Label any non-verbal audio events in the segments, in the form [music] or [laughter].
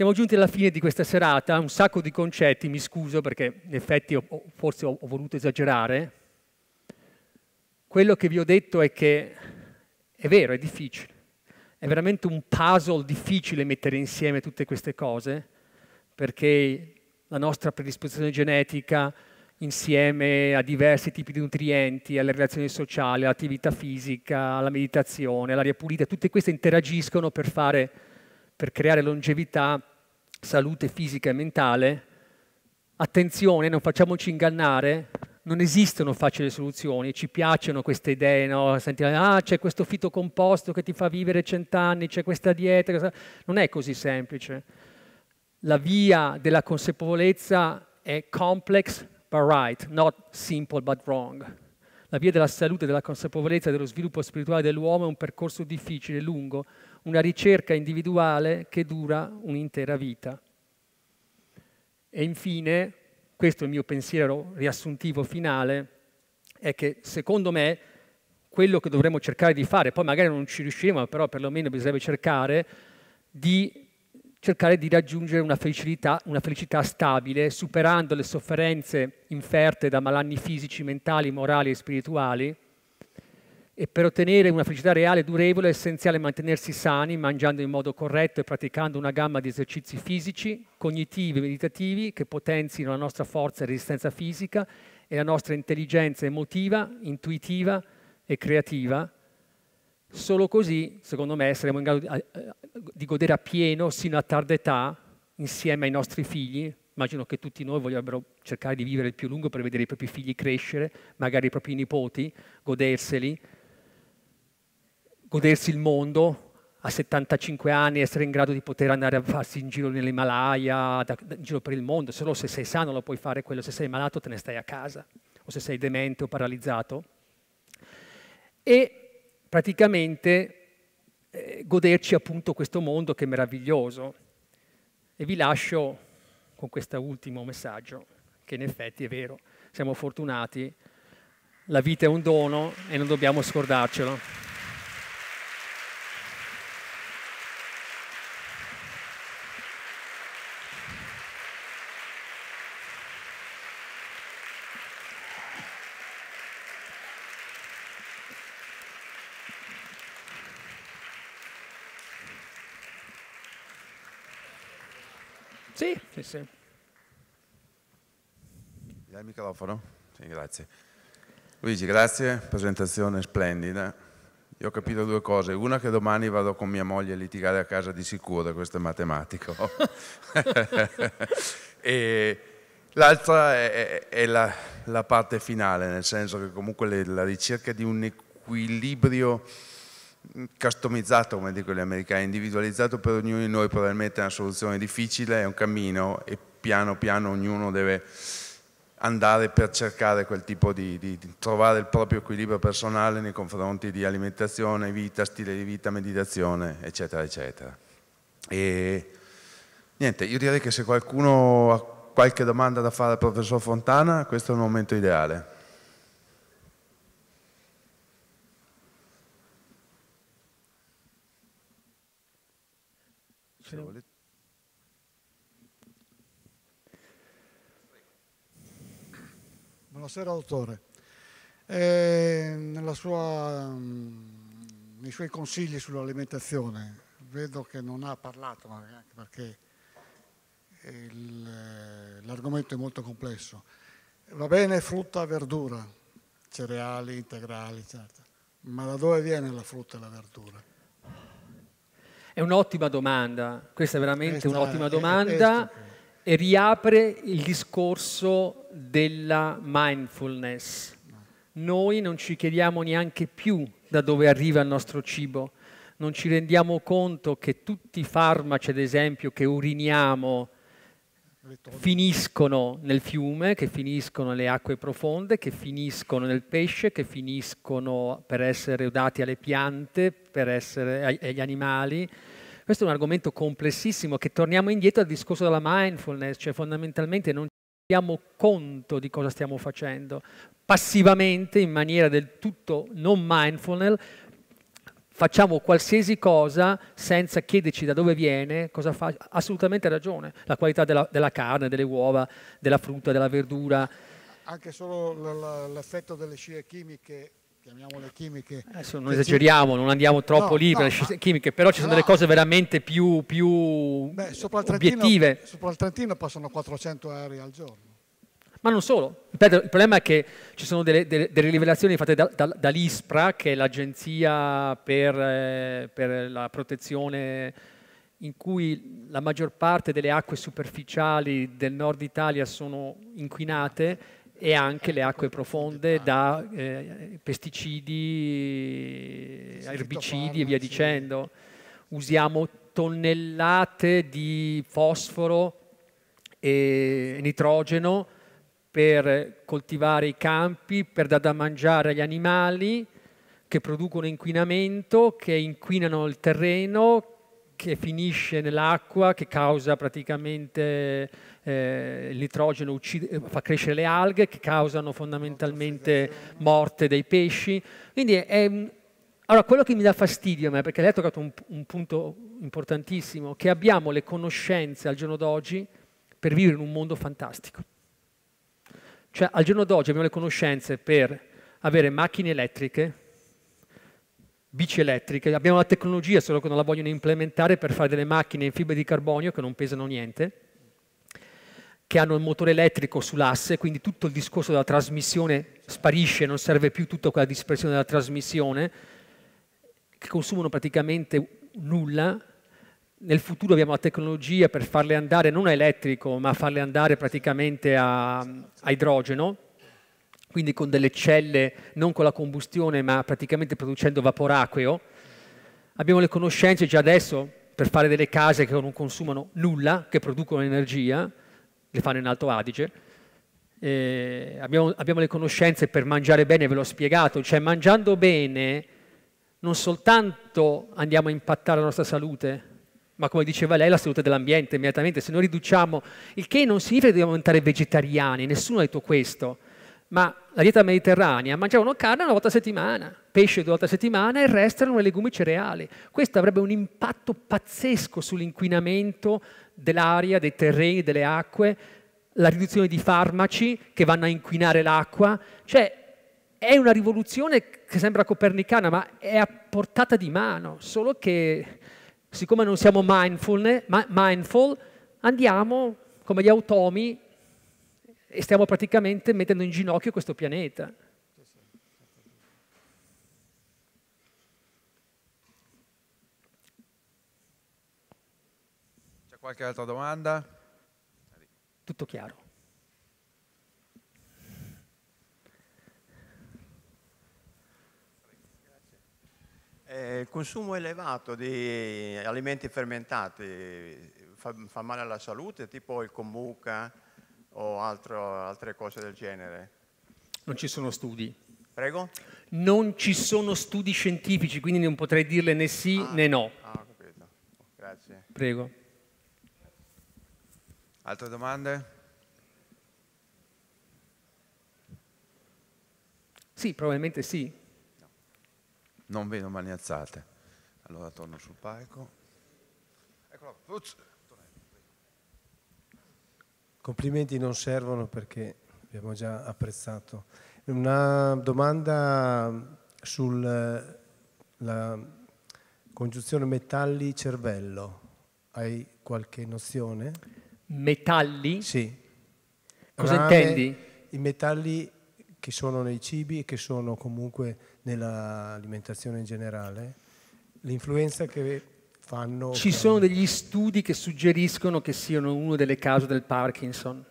Siamo giunti alla fine di questa serata, un sacco di concetti, mi scuso perché in effetti ho, forse ho, ho voluto esagerare. Quello che vi ho detto è che è vero, è difficile. È veramente un puzzle difficile mettere insieme tutte queste cose, perché la nostra predisposizione genetica, insieme a diversi tipi di nutrienti, alle relazioni sociali, all'attività fisica, alla meditazione, all'aria pulita, tutte queste interagiscono per, fare, per creare longevità salute fisica e mentale, attenzione, non facciamoci ingannare, non esistono facili soluzioni, ci piacciono queste idee, no? Sentire, ah, c'è questo fitocomposto che ti fa vivere cent'anni, c'è questa dieta, questa... non è così semplice. La via della consapevolezza è complex but right, not simple but wrong. La via della salute, della consapevolezza e dello sviluppo spirituale dell'uomo è un percorso difficile, lungo, una ricerca individuale che dura un'intera vita. E infine, questo è il mio pensiero riassuntivo finale, è che secondo me quello che dovremmo cercare di fare, poi magari non ci riusciremo, però perlomeno bisognerebbe cercare di cercare di raggiungere una felicità, una felicità stabile, superando le sofferenze inferte da malanni fisici, mentali, morali e spirituali. E per ottenere una felicità reale e durevole è essenziale mantenersi sani, mangiando in modo corretto e praticando una gamma di esercizi fisici, cognitivi e meditativi che potenzino la nostra forza e resistenza fisica e la nostra intelligenza emotiva, intuitiva e creativa, Solo così, secondo me, saremo in grado di eh, eh, godere a pieno, sino a tarda età, insieme ai nostri figli. Immagino che tutti noi vorrebbero cercare di vivere il più lungo per vedere i propri figli crescere, magari i propri nipoti, goderseli, godersi il mondo, a 75 anni essere in grado di poter andare a farsi in giro nell'Himalaya, in giro per il mondo, solo se sei sano lo puoi fare quello, se sei malato te ne stai a casa, o se sei demente o paralizzato. E praticamente eh, goderci appunto questo mondo che è meraviglioso. E vi lascio con questo ultimo messaggio, che in effetti è vero, siamo fortunati, la vita è un dono e non dobbiamo scordarcelo. Sì, sì, sì. Dai il microfono? Sì, grazie. Luigi, grazie, presentazione splendida. Io ho capito due cose. Una che domani vado con mia moglie a litigare a casa di sicuro, questo è matematico. [laughs] e l'altra è, è, è la, la, parte finale, nel senso che comunque le, la ricerca di un equilibrio customizzato, come dicono gli americani, individualizzato per ognuno di noi, probabilmente è una soluzione difficile, è un cammino e piano piano ognuno deve andare per cercare quel tipo di, di, di, trovare il proprio equilibrio personale nei confronti di alimentazione, vita, stile di vita, meditazione, eccetera, eccetera. E niente, io direi che se qualcuno ha qualche domanda da fare al professor Fontana, questo è un momento ideale. se lo volete. Buonasera dottore. Eh, sua, mm, nei suoi consigli sull'alimentazione vedo che non ha parlato, anche perché eh, l'argomento è molto complesso. Va bene frutta e verdura, cereali, integrali, certo. ma da dove viene la frutta e la verdura? È un'ottima domanda, questa è veramente un'ottima domanda e riapre il discorso della mindfulness. Noi non ci chiediamo neanche più da dove arriva il nostro cibo, non ci rendiamo conto che tutti i farmaci, ad esempio, che uriniamo finiscono nel fiume, che finiscono nelle acque profonde, che finiscono nel pesce, che finiscono per essere dati alle piante, per essere agli animali, questo è un argomento complessissimo che torniamo indietro al discorso della mindfulness, cioè fondamentalmente non ci rendiamo conto di cosa stiamo facendo. Passivamente, in maniera del tutto non mindfulness, facciamo qualsiasi cosa senza chiederci da dove viene, cosa fa, assolutamente ragione. La qualità della, della carne, delle uova, della frutta, della verdura. Anche solo l'effetto delle scie chimiche chiamiamole chimiche. Adesso non esageriamo, ci... non andiamo troppo no, lì per no, le scienze chimiche, però ci sono no. delle cose veramente più, più Beh, sopra obiettive. Sopra il Trentino passano 400 aerei al giorno. Ma non solo, il problema è che ci sono delle, delle, delle rivelazioni fatte da, da, dall'ISPRA, che è l'agenzia per, eh, per la protezione in cui la maggior parte delle acque superficiali del nord Italia sono inquinate e anche le acque profonde da eh, pesticidi, erbicidi e via dicendo. Usiamo tonnellate di fosforo e nitrogeno per coltivare i campi, per dar da mangiare agli animali che producono inquinamento, che inquinano il terreno, che finisce nell'acqua, che causa praticamente eh, il nitrogeno, uccide, eh, fa crescere le alghe, che causano fondamentalmente morte dei pesci. Quindi è, allora, quello che mi dà fastidio a me, perché lei ha toccato un, un punto importantissimo, che abbiamo le conoscenze al giorno d'oggi per vivere in un mondo fantastico. Cioè, al giorno d'oggi abbiamo le conoscenze per avere macchine elettriche, bici elettriche, abbiamo la tecnologia, solo che non la vogliono implementare per fare delle macchine in fibre di carbonio che non pesano niente, che hanno il motore elettrico sull'asse, quindi tutto il discorso della trasmissione sparisce, non serve più tutta quella dispersione della trasmissione, che consumano praticamente nulla. Nel futuro abbiamo la tecnologia per farle andare non a elettrico, ma farle andare praticamente a, a idrogeno, quindi con delle celle non con la combustione ma praticamente producendo vaporacqueo. Abbiamo le conoscenze già adesso per fare delle case che non consumano nulla, che producono energia, le fanno in Alto Adige. Eh, abbiamo, abbiamo le conoscenze per mangiare bene, ve l'ho spiegato, cioè mangiando bene non soltanto andiamo a impattare la nostra salute, ma come diceva lei, la salute dell'ambiente immediatamente, se noi riduciamo, il che non significa che dobbiamo diventare vegetariani, nessuno ha detto questo, ma la dieta mediterranea mangiavano carne una volta a settimana, pesce due volte a settimana e il resto erano legumi cereali. Questo avrebbe un impatto pazzesco sull'inquinamento dell'aria, dei terreni, delle acque, la riduzione di farmaci che vanno a inquinare l'acqua. Cioè, è una rivoluzione che sembra copernicana, ma è a portata di mano, solo che siccome non siamo mindful andiamo come gli automi e stiamo praticamente mettendo in ginocchio questo pianeta. C'è qualche altra domanda? Tutto chiaro. Eh, il consumo elevato di alimenti fermentati fa, fa male alla salute, tipo il kombucha, o altro, altre cose del genere? Non ci sono studi. Prego? Non ci sono studi scientifici, quindi non potrei dirle né sì ah, né no. Ah, capito. Grazie. Prego. Altre domande? Sì, probabilmente sì. No. Non vedo mani alzate. Allora torno sul palco. Eccolo. Ups. Complimenti non servono perché abbiamo già apprezzato. Una domanda sulla eh, congiunzione metalli-cervello. Hai qualche nozione? Metalli? Sì. Cosa Rame, intendi? I metalli che sono nei cibi e che sono comunque nell'alimentazione in generale. L'influenza che fanno... Ci sono degli studi che suggeriscono che siano una delle cause del Parkinson.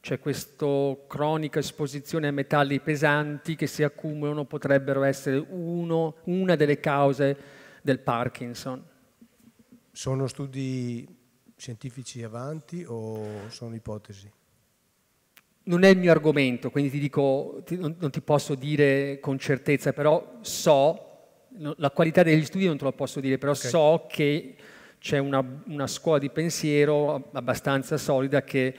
C'è questa cronica esposizione a metalli pesanti che si accumulano, potrebbero essere uno, una delle cause del Parkinson. Sono studi scientifici avanti o sono ipotesi? non è il mio argomento, quindi ti dico, ti, non, non, ti posso dire con certezza, però so la qualità degli studi non te lo posso dire, però okay. so che c'è una, una, scuola di pensiero abbastanza solida che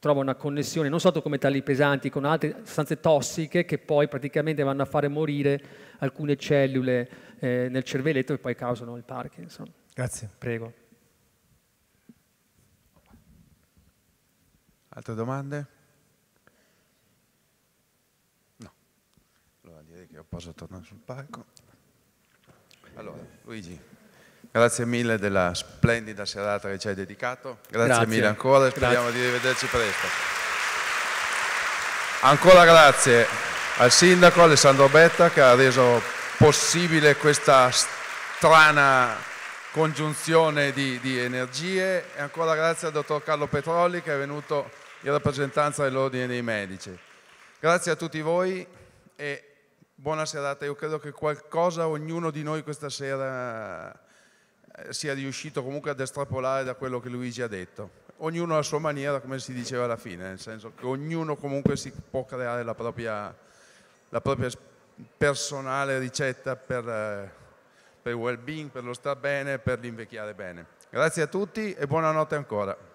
trova una connessione non solo con metalli pesanti, con altre sostanze tossiche che poi praticamente vanno a fare morire alcune cellule eh, nel cervelletto e poi causano il Parkinson. Grazie. Prego. Altre domande? No. Allora direi che posso tornare sul palco. Luigi, grazie mille della splendida serata che ci hai dedicato, grazie, grazie. mille ancora e speriamo grazie. di rivederci presto. Ancora grazie al sindaco Alessandro Betta che ha reso possibile questa strana congiunzione di, di energie e ancora grazie al dottor Carlo Petrolli che è venuto in rappresentanza dell'Ordine dei Medici. Grazie a tutti voi e buona serata. Io credo che qualcosa ognuno di noi questa sera eh, sia riuscito comunque ad estrapolare da quello che Luigi ha detto. Ognuno a sua maniera, come si diceva alla fine, nel senso che ognuno comunque si può creare la propria, la propria personale ricetta per, eh, per il well-being, per lo star bene, per l'invecchiare bene. Grazie a tutti e buonanotte ancora.